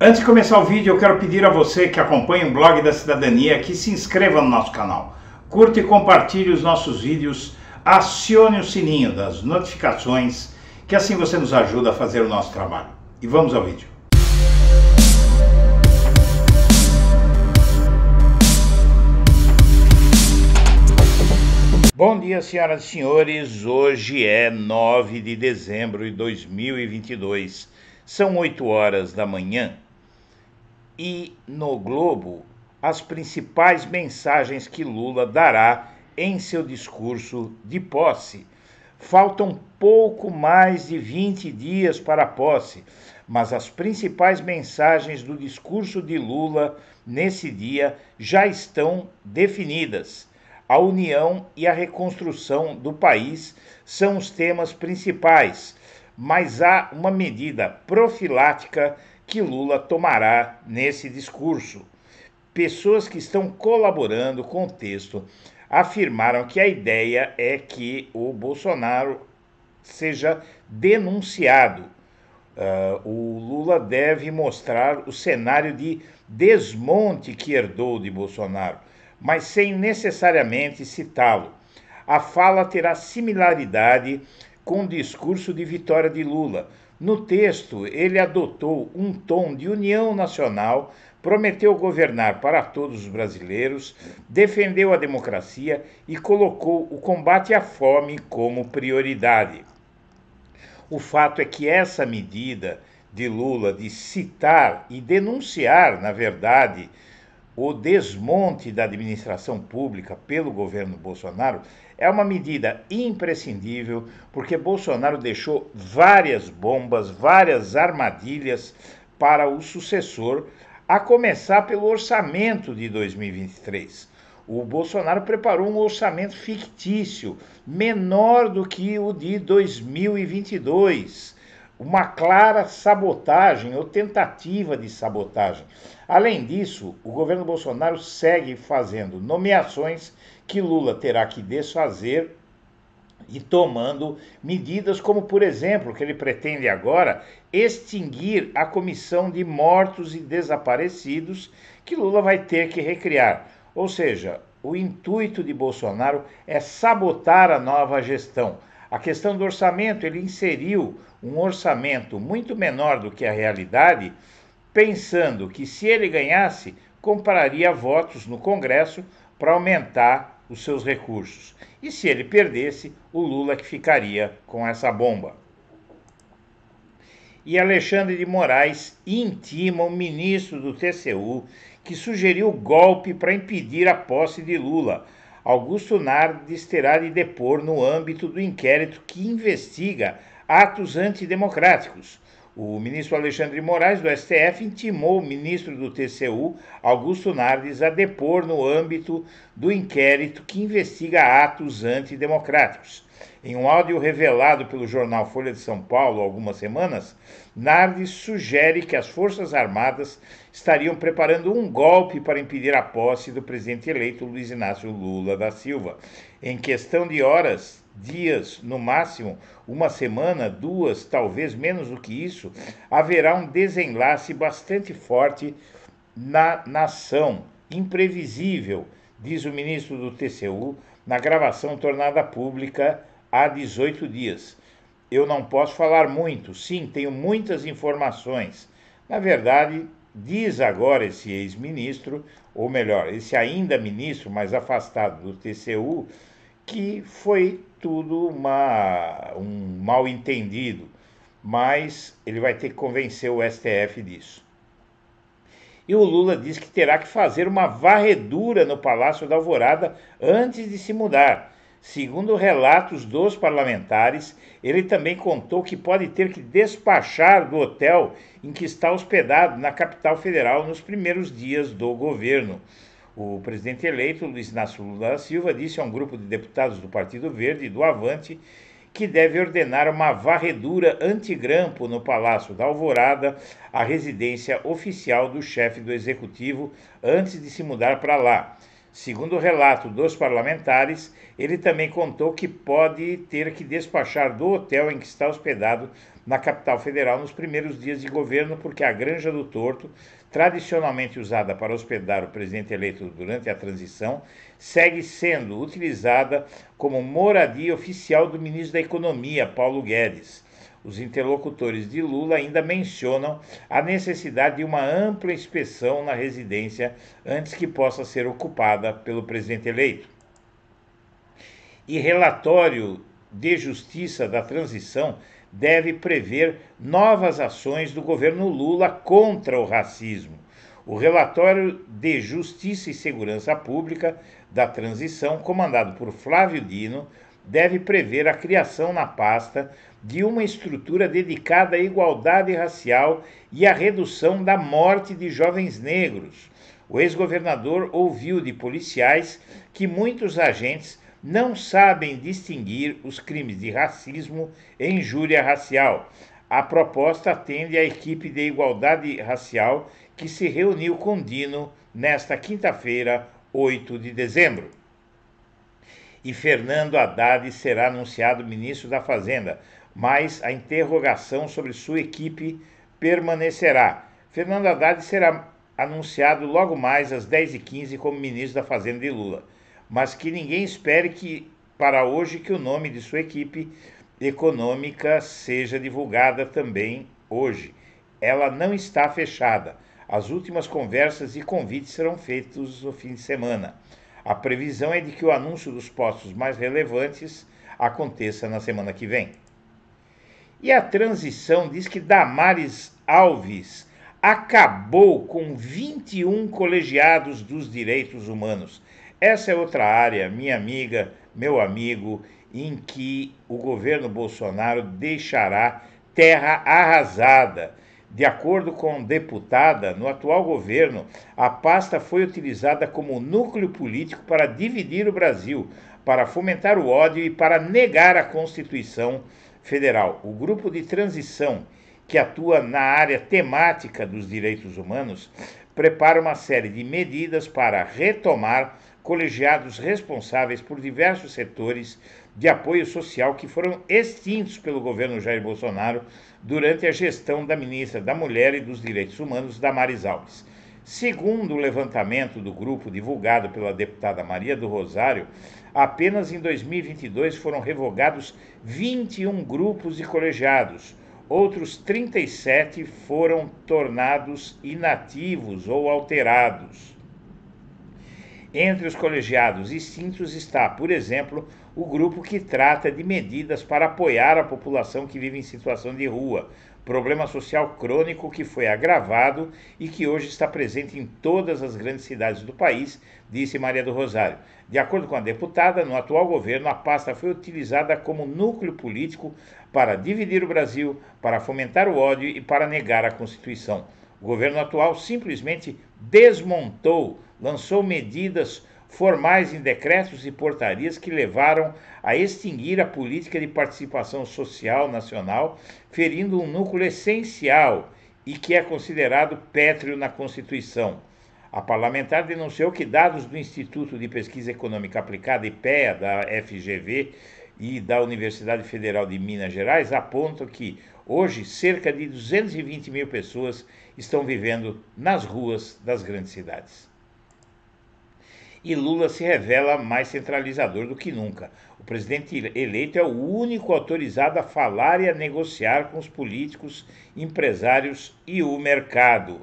Antes de começar o vídeo, eu quero pedir a você que acompanha o blog da cidadania que se inscreva no nosso canal, curta e compartilhe os nossos vídeos, acione o sininho das notificações, que assim você nos ajuda a fazer o nosso trabalho. E vamos ao vídeo. Bom dia, senhoras e senhores. Hoje é 9 de dezembro de 2022. São 8 horas da manhã e no Globo as principais mensagens que Lula dará em seu discurso de posse. Faltam pouco mais de 20 dias para a posse, mas as principais mensagens do discurso de Lula nesse dia já estão definidas. A união e a reconstrução do país são os temas principais, mas há uma medida profilática que Lula tomará nesse discurso. Pessoas que estão colaborando com o texto afirmaram que a ideia é que o Bolsonaro seja denunciado. Uh, o Lula deve mostrar o cenário de desmonte que herdou de Bolsonaro, mas sem necessariamente citá-lo. A fala terá similaridade com o discurso de vitória de Lula, no texto, ele adotou um tom de união nacional, prometeu governar para todos os brasileiros, defendeu a democracia e colocou o combate à fome como prioridade. O fato é que essa medida de Lula de citar e denunciar, na verdade, o desmonte da administração pública pelo governo Bolsonaro é uma medida imprescindível, porque Bolsonaro deixou várias bombas, várias armadilhas para o sucessor, a começar pelo orçamento de 2023. O Bolsonaro preparou um orçamento fictício, menor do que o de 2022 uma clara sabotagem ou tentativa de sabotagem. Além disso, o governo Bolsonaro segue fazendo nomeações que Lula terá que desfazer e tomando medidas como, por exemplo, que ele pretende agora extinguir a comissão de mortos e desaparecidos que Lula vai ter que recriar. Ou seja, o intuito de Bolsonaro é sabotar a nova gestão, a questão do orçamento, ele inseriu um orçamento muito menor do que a realidade, pensando que se ele ganhasse, compraria votos no Congresso para aumentar os seus recursos. E se ele perdesse, o Lula que ficaria com essa bomba. E Alexandre de Moraes intima o ministro do TCU que sugeriu golpe para impedir a posse de Lula Augusto Nardes terá de depor no âmbito do inquérito que investiga atos antidemocráticos. O ministro Alexandre Moraes, do STF, intimou o ministro do TCU, Augusto Nardes, a depor no âmbito do inquérito que investiga atos antidemocráticos. Em um áudio revelado pelo jornal Folha de São Paulo há algumas semanas, Nardes sugere que as Forças Armadas estariam preparando um golpe para impedir a posse do presidente eleito Luiz Inácio Lula da Silva. Em questão de horas, dias, no máximo uma semana, duas, talvez menos do que isso, haverá um desenlace bastante forte na nação, imprevisível, diz o ministro do TCU na gravação tornada pública há 18 dias eu não posso falar muito. Sim, tenho muitas informações. Na verdade, diz agora esse ex-ministro, ou melhor, esse ainda ministro, mas afastado do TCU, que foi tudo uma, um mal entendido, mas ele vai ter que convencer o STF disso. E o Lula diz que terá que fazer uma varredura no Palácio da Alvorada antes de se mudar Segundo relatos dos parlamentares, ele também contou que pode ter que despachar do hotel em que está hospedado na capital federal nos primeiros dias do governo. O presidente eleito, Luiz Inácio Lula da Silva, disse a um grupo de deputados do Partido Verde e do Avante que deve ordenar uma varredura antigrampo no Palácio da Alvorada, a residência oficial do chefe do executivo, antes de se mudar para lá. Segundo o relato dos parlamentares, ele também contou que pode ter que despachar do hotel em que está hospedado na capital federal nos primeiros dias de governo, porque a Granja do Torto, tradicionalmente usada para hospedar o presidente eleito durante a transição, segue sendo utilizada como moradia oficial do ministro da Economia, Paulo Guedes os interlocutores de Lula ainda mencionam a necessidade de uma ampla inspeção na residência antes que possa ser ocupada pelo presidente eleito. E relatório de justiça da transição deve prever novas ações do governo Lula contra o racismo. O relatório de Justiça e Segurança Pública da Transição, comandado por Flávio Dino, deve prever a criação na pasta de uma estrutura dedicada à igualdade racial e à redução da morte de jovens negros. O ex-governador ouviu de policiais que muitos agentes não sabem distinguir os crimes de racismo e injúria racial. A proposta atende à equipe de igualdade racial que se reuniu com Dino nesta quinta-feira, 8 de dezembro e Fernando Haddad será anunciado ministro da Fazenda, mas a interrogação sobre sua equipe permanecerá. Fernando Haddad será anunciado logo mais às 10h15 como ministro da Fazenda de Lula, mas que ninguém espere que para hoje que o nome de sua equipe econômica seja divulgada também hoje. Ela não está fechada. As últimas conversas e convites serão feitos no fim de semana. A previsão é de que o anúncio dos postos mais relevantes aconteça na semana que vem. E a transição diz que Damares Alves acabou com 21 colegiados dos direitos humanos. Essa é outra área, minha amiga, meu amigo, em que o governo Bolsonaro deixará terra arrasada. De acordo com deputada, no atual governo, a pasta foi utilizada como núcleo político para dividir o Brasil, para fomentar o ódio e para negar a Constituição Federal. O grupo de transição, que atua na área temática dos direitos humanos, prepara uma série de medidas para retomar colegiados responsáveis por diversos setores de apoio social que foram extintos pelo governo Jair Bolsonaro durante a gestão da ministra da Mulher e dos Direitos Humanos, Damares Alves. Segundo o levantamento do grupo divulgado pela deputada Maria do Rosário, apenas em 2022 foram revogados 21 grupos de colegiados. Outros 37 foram tornados inativos ou alterados. Entre os colegiados extintos está, por exemplo, o grupo que trata de medidas para apoiar a população que vive em situação de rua, problema social crônico que foi agravado e que hoje está presente em todas as grandes cidades do país, disse Maria do Rosário. De acordo com a deputada, no atual governo a pasta foi utilizada como núcleo político para dividir o Brasil, para fomentar o ódio e para negar a Constituição. O governo atual simplesmente desmontou, lançou medidas formais em decretos e portarias que levaram a extinguir a política de participação social nacional, ferindo um núcleo essencial e que é considerado pétreo na Constituição. A parlamentar denunciou que dados do Instituto de Pesquisa Econômica Aplicada, IPEA, da FGV e da Universidade Federal de Minas Gerais apontam que Hoje, cerca de 220 mil pessoas estão vivendo nas ruas das grandes cidades. E Lula se revela mais centralizador do que nunca. O presidente eleito é o único autorizado a falar e a negociar com os políticos, empresários e o mercado.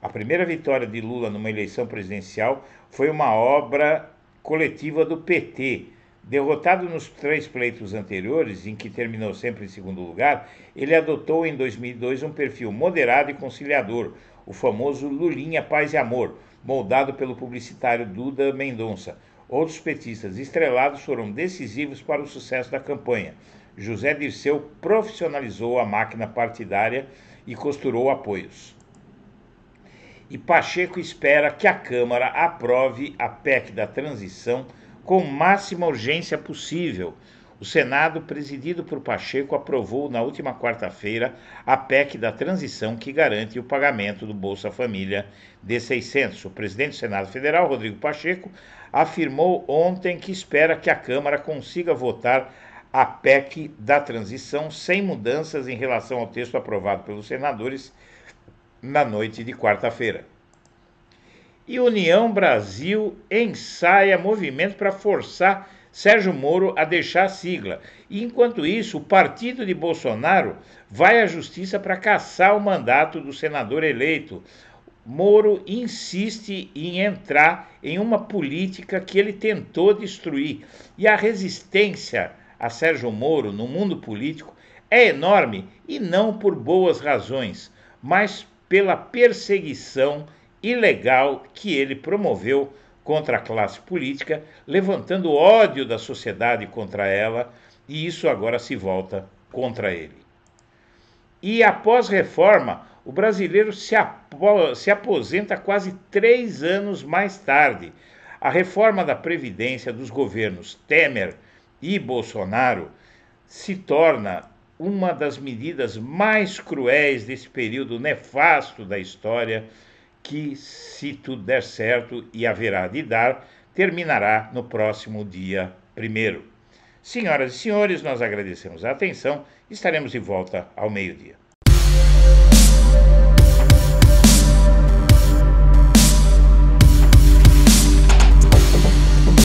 A primeira vitória de Lula numa eleição presidencial foi uma obra coletiva do PT, Derrotado nos três pleitos anteriores, em que terminou sempre em segundo lugar, ele adotou em 2002 um perfil moderado e conciliador, o famoso Lulinha Paz e Amor, moldado pelo publicitário Duda Mendonça. Outros petistas estrelados foram decisivos para o sucesso da campanha. José Dirceu profissionalizou a máquina partidária e costurou apoios. E Pacheco espera que a Câmara aprove a PEC da transição com máxima urgência possível. O Senado, presidido por Pacheco, aprovou na última quarta-feira a PEC da transição que garante o pagamento do Bolsa Família de 600. O presidente do Senado Federal, Rodrigo Pacheco, afirmou ontem que espera que a Câmara consiga votar a PEC da transição sem mudanças em relação ao texto aprovado pelos senadores na noite de quarta-feira e União Brasil ensaia movimento para forçar Sérgio Moro a deixar a sigla. E, enquanto isso, o partido de Bolsonaro vai à justiça para caçar o mandato do senador eleito. Moro insiste em entrar em uma política que ele tentou destruir. E a resistência a Sérgio Moro no mundo político é enorme e não por boas razões, mas pela perseguição ilegal que ele promoveu contra a classe política, levantando ódio da sociedade contra ela, e isso agora se volta contra ele. E após reforma, o brasileiro se, apo se aposenta quase três anos mais tarde. A reforma da Previdência dos governos Temer e Bolsonaro se torna uma das medidas mais cruéis desse período nefasto da história que, se tudo der certo e haverá de dar, terminará no próximo dia primeiro. Senhoras e senhores, nós agradecemos a atenção. Estaremos de volta ao meio-dia.